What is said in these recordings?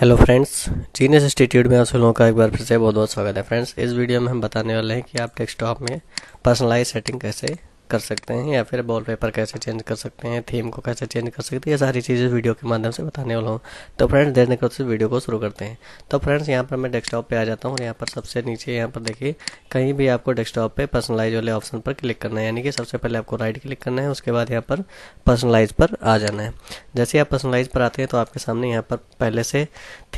hello friends genius institute में आप लोगों का एक बार फिर से बहुत बहुत स्वागत है फ्रेंड्स इस वीडियो में हम बताने वाले हैं कि आप डेस्कटॉप में पर्सनलाइज सेटिंग कैसे कर सकते हैं या फिर वॉलपेपर कैसे चेंज कर सकते हैं थीम को कैसे चेंज कर सकते हैं ये सारी चीज़ें वीडियो के माध्यम से बताने वाला हूँ तो फ्रेंड्स देर निकल से वीडियो को शुरू करते हैं तो फ्रेंड्स यहाँ पर मैं डेस्कटॉप पे आ जाता हूँ यहाँ पर सबसे नीचे यहाँ पर देखिए कहीं भी आपको डेस्कटॉप पर पर्सनलाइज वाले ऑप्शन पर क्लिक करना है यानी कि सबसे पहले आपको राइट क्लिक करना है उसके बाद यहाँ पर पर्सनलाइज पर आ जाना है जैसे आप पर्सनलाइज पर आते हैं तो आपके सामने यहाँ पर पहले से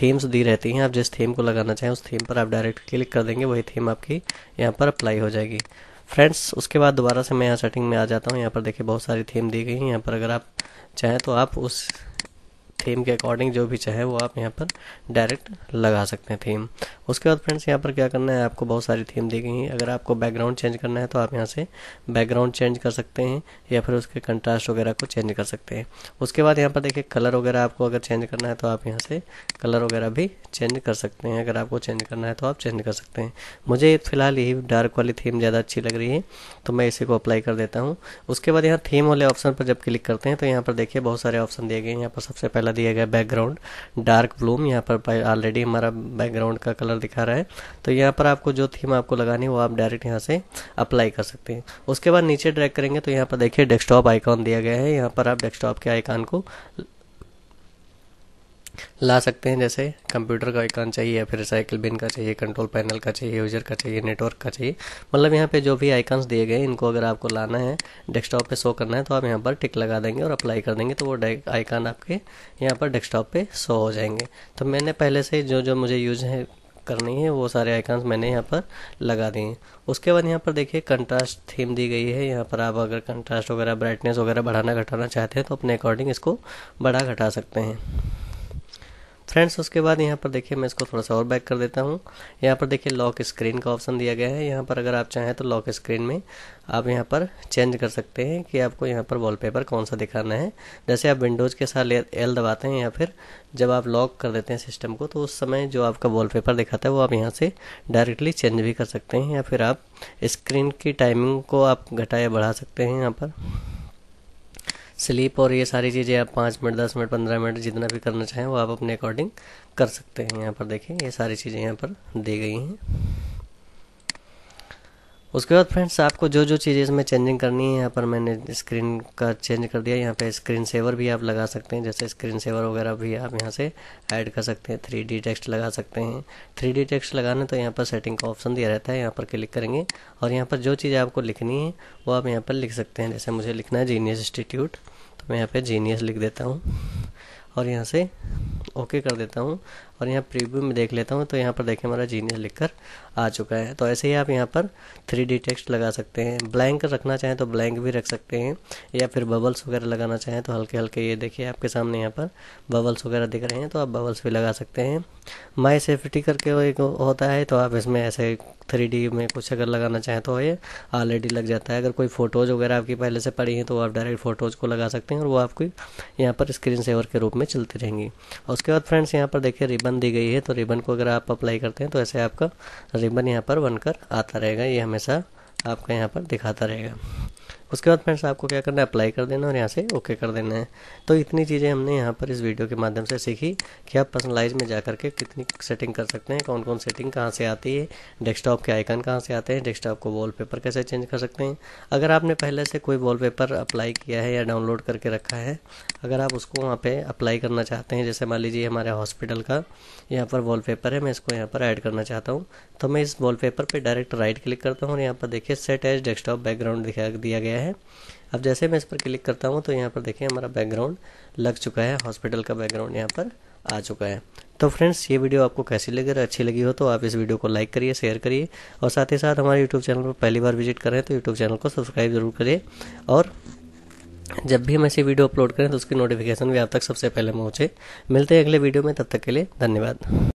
थीम्स दी रहती हैं आप जिस थीम को लगाना चाहें उस थीम पर आप डायरेक्ट क्लिक कर देंगे वही थीम आपकी यहाँ पर अप्लाई हो जाएगी फ्रेंड्स उसके बाद दोबारा से मैं यहाँ सेटिंग में आ जाता हूँ यहाँ पर देखिए बहुत सारी थीम दी गई हैं यहाँ पर अगर आप चाहें तो आप उस थीम के अकॉर्डिंग जो भी चाहे वो आप यहाँ पर डायरेक्ट लगा सकते हैं थीम उसके बाद फ्रेंड्स यहाँ पर क्या करना है आपको बहुत सारी थीम दी गई हैं अगर आपको बैकग्राउंड चेंज करना है तो आप यहाँ से बैकग्राउंड चेंज कर सकते हैं या फिर उसके कंट्रास्ट वगैरह को चेंज कर सकते हैं उसके बाद यहाँ पर देखिए कलर वगैरह आपको अगर चेंज करना है तो आप यहाँ से कलर वगैरह भी चेंज कर सकते हैं अगर आपको चेंज करना है तो आप चेंज कर सकते हैं मुझे फिलहाल यही डार्क वाली थीम ज़्यादा अच्छी लग रही है तो मैं इसी को अप्लाई कर देता हूँ उसके बाद यहाँ थीम वाले ऑप्शन पर जब क्लिक करते हैं तो यहाँ पर देखिए बहुत सारे ऑप्शन दिए गए हैं यहाँ पर सबसे पहले वाला दिया गया बैकग्राउंड डार्क ब्लूम यहाँ पर ऑलरेडी हमारा बैकग्राउंड का कलर दिखा रहा है तो यहाँ पर आपको जो थीम आपको लगानी है वो आप डायरेक्ट यहाँ से अप्लाई कर सकते हैं उसके बाद नीचे ड्रैग करेंगे तो यहाँ पर देखिए डेस्कटॉप आइकॉन दिया गया है यहाँ पर आप डेस्कटॉप के आइकॉन को ला सकते हैं जैसे कंप्यूटर का आइकन चाहिए या फिर साइकिल बिन का चाहिए कंट्रोल पैनल का चाहिए यूजर का चाहिए नेटवर्क का चाहिए मतलब यहाँ पे जो भी आइकन्स दिए गए इनको अगर आपको लाना है डेस्कटॉप पे शो करना है तो आप यहाँ पर टिक लगा देंगे और अप्लाई कर देंगे तो वो आइकन आपके यहाँ पर डेस्कटॉप पर शो हो जाएंगे तो मैंने पहले से जो जो मुझे यूज है करनी है वो सारे आइकन्स मैंने यहाँ पर लगा दिए उसके बाद यहाँ पर देखिए कंट्रास्ट थीम दी गई है यहाँ पर आप अगर कंट्रास्ट वगैरह ब्राइटनेस वगैरह बढ़ाना घटाना चाहते हैं तो अपने अकॉर्डिंग इसको बढ़ा घटा सकते हैं फ्रेंड्स उसके बाद यहाँ पर देखिए मैं इसको थोड़ा सा और बैक कर देता हूँ यहाँ पर देखिए लॉक स्क्रीन का ऑप्शन दिया गया है यहाँ पर अगर आप चाहें तो लॉक स्क्रीन में आप यहाँ पर चेंज कर सकते हैं कि आपको यहाँ पर वॉलपेपर कौन सा दिखाना है जैसे आप विंडोज़ के साथ एल दबाते हैं या फिर जब आप लॉक कर देते हैं सिस्टम को तो उस समय जो आपका पेपर दिखाता है वो आप यहाँ से डायरेक्टली चेंज भी कर सकते हैं या फिर आप स्क्रीन की टाइमिंग को आप घटा या बढ़ा सकते हैं यहाँ पर स्लीप और ये सारी चीज़ें आप पाँच मिनट दस मिनट पंद्रह मिनट जितना भी करना चाहें वो आप अपने अकॉर्डिंग कर सकते हैं यहाँ पर देखिए ये सारी चीज़ें यहाँ पर दी गई हैं उसके बाद फ्रेंड्स आपको जो जो चीज़ें इसमें चेंजिंग करनी है यहाँ पर मैंने स्क्रीन का चेंज कर दिया यहाँ पे स्क्रीन सेवर भी आप लगा सकते हैं जैसे स्क्रीन सेवर वगैरह भी आप यहाँ से ऐड कर सकते हैं थ्री डी टेक्स्ट लगा सकते हैं थ्री डी टेक्स्ट लगाने तो यहाँ पर सेटिंग का ऑप्शन दिया रहता है यहाँ पर क्लिक करेंगे और यहाँ पर जो चीज़ आपको लिखनी है वो आप यहाँ पर लिख सकते हैं जैसे मुझे लिखना है जीनियस इंस्टीट्यूट तो मैं यहाँ पर जीनियस लिख देता हूँ और यहाँ से ओके कर देता हूँ और यहाँ प्रीव्यू में देख लेता हूँ तो यहाँ पर देखें हमारा जीनियस लिखकर आ चुका है तो ऐसे ही आप यहाँ पर थ्री डी टेक्स्ट लगा सकते हैं ब्लैंक रखना चाहें तो ब्लैंक भी रख सकते हैं या फिर बबल्स वगैरह लगाना चाहें तो हल्के हल्के ये देखिए आपके सामने यहाँ पर बबल्स वगैरह दिख रहे हैं तो आप बबल्स भी लगा सकते हैं माई सेफ्टी करके एक होता है तो आप इसमें ऐसे थ्री में कुछ अगर लगाना चाहें तो ये ऑलरेडी लग जाता है अगर कोई फ़ोटोज़ वगैरह आपकी पहले से पड़ी हैं तो आप डायरेक्ट फ़ोटोज़ को लगा सकते हैं और वो आपकी यहाँ पर स्क्रीन सेवर के रूप में चलती रहेंगी और उसके बाद फ्रेंड्स यहाँ पर देखिए रिबन दी गई है तो रिबन को अगर आप अप्लाई करते हैं तो ऐसे आपका रिबन यहाँ पर बनकर आता रहेगा ये हमेशा आपका यहाँ पर दिखाता रहेगा उसके बाद फ्रेंड्स आपको क्या करना है अप्लाई कर देना और यहाँ से ओके कर देना है तो इतनी चीज़ें हमने यहाँ पर इस वीडियो के माध्यम से सीखी कि आप पर्सनलाइज में जा करके कितनी सेटिंग कर सकते हैं कौन कौन सेटिंग कहाँ से आती है डेस्कटॉप के आइकन कहाँ से आते हैं डेस्कटॉप को वॉलपेपर कैसे चेंज कर सकते हैं अगर आपने पहले से कोई वॉलपेपर अप्लाई किया है या डाउनलोड करके रखा है अगर आप उसको वहाँ पर अप्लाई करना चाहते हैं जैसे मान लीजिए हमारे हॉस्पिटल का यहाँ पर पेपर है मैं इसको यहाँ पर ऐड करना चाहता हूँ तो मैं इस पेपर पर डायरेक्ट राइट क्लिक करता हूँ और यहाँ पर देखिए सेट एज डेस्कटॉप बैकग्राउंड दिखा दिया गया गया है अब जैसे मैं इस पर क्लिक करता हूँ तो यहाँ पर देखें हमारा बैकग्राउंड लग चुका है हॉस्पिटल का बैकग्राउंड यहाँ पर आ चुका है तो फ्रेंड्स ये वीडियो आपको कैसी लगी अगर अच्छी लगी हो तो आप इस वीडियो को लाइक करिए शेयर करिए और साथ ही साथ हमारे यूट्यूब चैनल पर पहली बार विजिट करें तो यूट्यूब चैनल को सब्सक्राइब जरूर करिए और जब भी हम ऐसी वीडियो अपलोड करें तो उसकी नोटिफिकेशन भी आप तक सबसे पहले पहुंचे मिलते हैं अगले वीडियो में तब तक के लिए धन्यवाद